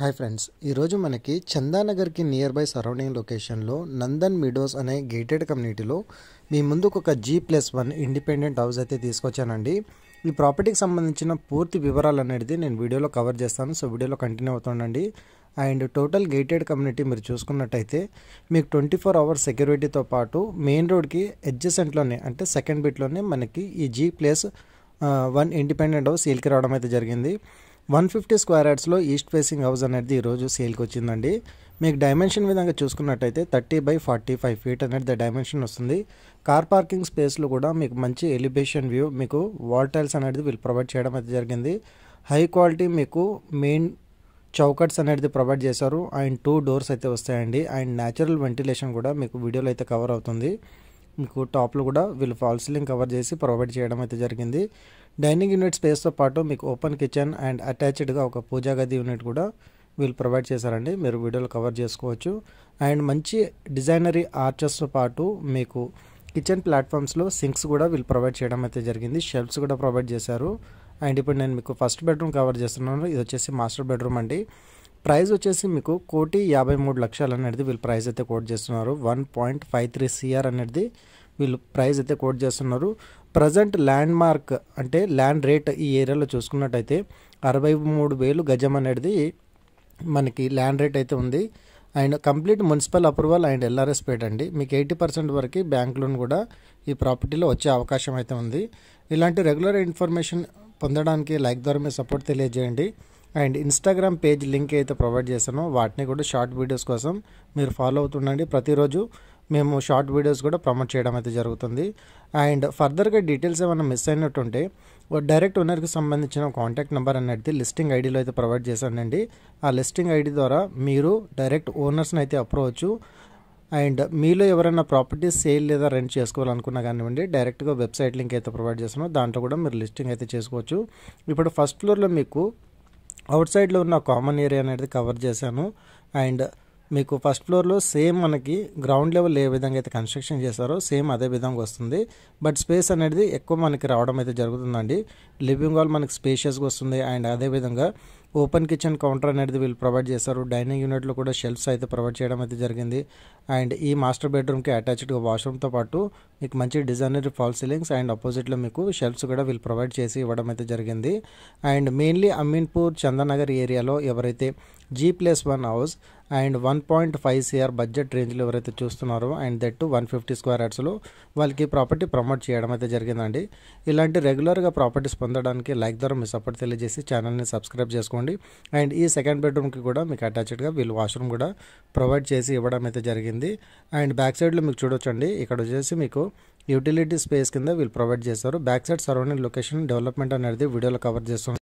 hi friends ఈరోజు మనకి చందానగర్కి near by surrounding లొకేషన్లో నందన్ మిడోస్ అనే గేటెడ్ కమ్యూనిటీలో మీ ముందుకు ఒక G plus one independent house అయితే తీసుకొచ్చానండి ఈ ప్రాపర్టీకి సంబంధించిన పూర్తి వివరాలు అనేది నేను వీడియోలో కవర్ చేస్తాను సో వీడియోలో కంటిన్యూ అవుతుండండి అండ్ టోటల్ గేటెడ్ కమ్యూనిటీ మీరు చూసుకున్నట్టయితే మీకు ట్వంటీ ఫోర్ అవర్స్ సెక్యూరిటీతో పాటు మెయిన్ రోడ్కి ఎడ్జసెంట్లోనే అంటే సెకండ్ బిట్లోనే మనకి ఈ G plus one independent house సీల్కి రావడం అయితే జరిగింది వన్ ఫిఫ్టీ స్క్వేర్ యార్డ్స్లో ఈస్ట్ ఫేసింగ్ హౌస్ అనేది ఈరోజు సేల్కి వచ్చిందండి మీకు డైమెన్షన్ విధంగా చూసుకున్నట్టయితే thirty by forty five feet అనేది డైమెన్షన్ వస్తుంది కార్ పార్కింగ్ స్పేస్లో కూడా మీకు మంచి ఎలివేషన్ వ్యూ మీకు వాల్ టైల్స్ అనేది వీళ్ళు ప్రొవైడ్ చేయడం అయితే జరిగింది హై క్వాలిటీ మీకు మెయిన్ చౌకట్స్ అనేది ప్రొవైడ్ చేశారు అండ్ టూ డోర్స్ అయితే వస్తాయండి అండ్ న్యాచురల్ వెంటిలేషన్ కూడా మీకు వీడియోలో అయితే కవర్ అవుతుంది మీకు టాప్లో కూడా వీళ్ళు ఫాల్ సీలింగ్ కవర్ చేసి ప్రొవైడ్ చేయడం అయితే జరిగింది డైనింగ్ యూనిట్ స్పేస్తో పాటు మీకు ఓపెన్ కిచెన్ అండ్ అటాచ్డ్గా ఒక పూజా గది యూనిట్ కూడా వీళ్ళు ప్రొవైడ్ చేశారండి మీరు వీడియోలు కవర్ చేసుకోవచ్చు అండ్ మంచి డిజైనరీ ఆర్చెస్తో పాటు మీకు కిచెన్ ప్లాట్ఫామ్స్లో సింక్స్ కూడా వీళ్ళు ప్రొవైడ్ చేయడం అయితే జరిగింది షెల్ఫ్స్ కూడా ప్రొవైడ్ చేశారు అండ్ ఇప్పుడు నేను మీకు ఫస్ట్ బెడ్రూమ్ కవర్ చేస్తున్నాను ఇది వచ్చేసి మాస్టర్ బెడ్రూమ్ అండి ప్రైస్ వచ్చేసి మీకు కోటి యాభై మూడు లక్షలు అనేది వీళ్ళు ప్రైస్ అయితే కోట్ చేస్తున్నారు one point five three CR అనేది వీళ్ళు ప్రైస్ అయితే కోట్ చేస్తున్నారు ప్రజెంట్ ల్యాండ్ మార్క్ అంటే ల్యాండ్ రేట్ ఈ ఏరియాలో చూసుకున్నట్టయితే అరవై మూడు వేలు గజం అనేది మనకి ల్యాండ్ రేట్ అయితే ఉంది and complete municipal approval and LRS అండి మీకు ఎయిటీ పర్సెంట్ వరకు బ్యాంక్ లోన్ కూడా ఈ ప్రాపర్టీలో వచ్చే అవకాశం అయితే ఉంది ఇలాంటి రెగ్యులర్ ఇన్ఫర్మేషన్ పొందడానికి లైక్ ద్వారా మీరు సపోర్ట్ తెలియజేయండి అండ్ ఇన్స్టాగ్రామ్ పేజ్ లింక్ అయితే ప్రొవైడ్ చేశానో వాటిని కూడా షార్ట్ వీడియోస్ కోసం మీరు ఫాలో అవుతుండండి ప్రతిరోజు మేము షార్ట్ వీడియోస్ కూడా ప్రమోట్ చేయడం అయితే జరుగుతుంది అండ్ ఫర్దర్గా డీటెయిల్స్ ఏమైనా మిస్ అయినట్టుంటే డైరెక్ట్ ఓనర్కి సంబంధించిన కాంటాక్ట్ నెంబర్ అనేది లిస్టింగ్ ఐడిలో అయితే ప్రొవైడ్ చేశానండి ఆ లిస్టింగ్ ఐడి ద్వారా మీరు డైరెక్ట్ ఓనర్స్ని అయితే అప్రోచ్ అండ్ మీలో ఎవరైనా ప్రాపర్టీ సేల్ లేదా రెంట్ చేసుకోవాలనుకున్నా కానివ్వండి డైరెక్ట్గా వెబ్సైట్ లింక్ అయితే ప్రొవైడ్ చేస్తున్నాం దాంట్లో కూడా మీరు లిస్టింగ్ అయితే చేసుకోవచ్చు ఇప్పుడు ఫస్ట్ ఫ్లోర్లో మీకు అవుట్ సైడ్లో ఉన్న కామన్ ఏరియా అనేది కవర్ చేశాను అండ్ మీకు ఫస్ట్ ఫ్లోర్లో సేమ్ మనకి గ్రౌండ్ లెవెల్ ఏ విధంగా అయితే కన్స్ట్రక్షన్ చేశారో సేమ్ అదే విధంగా వస్తుంది బట్ స్పేస్ అనేది ఎక్కువ మనకి రావడం అయితే జరుగుతుందండి లివింగ్ హాల్ మనకి స్పేషియస్గా వస్తుంది అండ్ అదేవిధంగా ఓపెన్ కిచెన్ కౌంటర్ అనేది వీళ్ళు ప్రొవైడ్ చేశారు డైనింగ్ యూనిట్లో కూడా షెల్ఫ్స్ అయితే ప్రొవైడ్ చేయడం అయితే జరిగింది అండ్ ఈ మాస్టర్ బెడ్రూమ్కి అటాచ్డ్గా వాష్రూమ్తో పాటు మీకు మంచి డిజైనర్ ఫాల్ సీలింగ్స్ అండ్ అపోజిట్లో మీకు షెల్ఫ్స్ కూడా వీళ్ళు ప్రొవైడ్ చేసి ఇవ్వడం అయితే జరిగింది అండ్ మెయిన్లీ అమీన్పూర్ చందనగర్ ఏరియాలో ఎవరైతే G plus one house and one point five CR budget రేంజ్లో ఎవరైతే చూస్తున్నారో and that one fifty square యార్డ్స్లో వాళ్ళకి ప్రాపర్టీ ప్రమోట్ చేయడం అయితే జరిగిందండి ఇలాంటి రెగ్యులర్గా ప్రాపర్టీస్ పొందడానికి లైక్ ద్వారా మీ సపోర్ట్ తెలియజేసి ఛానల్ని సబ్స్క్రైబ్ చేసుకోండి అండ్ ఈ సెకండ్ బెడ్రూమ్కి కూడా మీకు అటాచ్డ్గా వీళ్ళు వాష్రూమ్ కూడా ప్రొవైడ్ చేసి ఇవ్వడం అయితే జరిగింది అండ్ బ్యాక్ సైడ్లో మీకు చూడొచ్చండి ఇక్కడ వచ్చేసి మీకు యూటిలిటీ స్పేస్ కింద వీళ్ళు ప్రొవైడ్ చేస్తారు back side surrounding location development అనేది వీడియోలో కవర్ చేస్తుంది